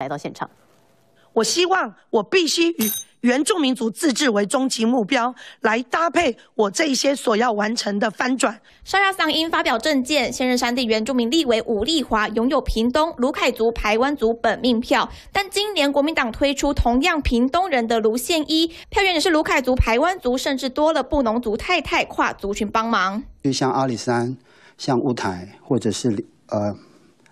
来到现场，我希望我必须以原住民族自治为终极目标，来搭配我这一些所要完成的翻转。沙哑桑因发表政见，现任山地原住民立为武立华拥有屏东卢凯族排湾族本命票，但今年国民党推出同样屏东人的卢宪一，票源也是卢凯族排湾族，甚至多了布农族太太跨族群帮忙。就像阿里山，像雾台，或者是呃。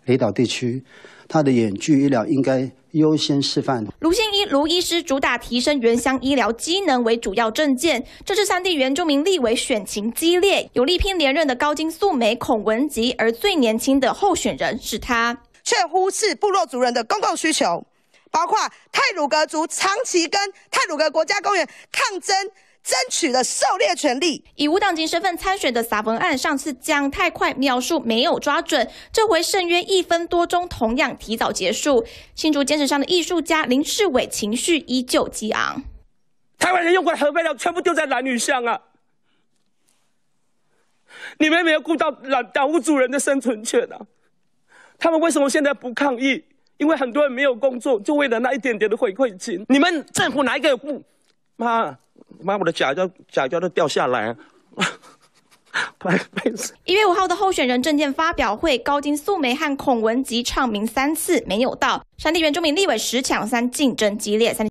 北岛地区，它的远距医疗应该优先示范。卢信一卢医师主打提升原乡医疗机能为主要证件，这是三地原住民立委选情激烈，有力拼连任的高金素梅、孔文吉，而最年轻的候选人是他，却忽视部落族人的公共需求，包括泰鲁格族长期跟泰鲁格国家公园抗争。争取了狩猎权利，以无党籍身份参选的撒文案，上次奖太快，描述没有抓准，这回剩约一分多钟，同样提早结束。新竹坚持上的艺术家林志伟情绪依旧激昂。台湾人用过的核废料全部丢在男女巷啊！你们没有顾到老党务主人的生存权啊！他们为什么现在不抗议？因为很多人没有工作，就为了那一点点的回馈金。你们政府哪一个不妈？妈，我的假胶假胶都掉下来，一月五号的候选人证件发表会，高金素梅和孔文吉唱名三次没有到，山地原住民立委十强三，竞争激烈。三。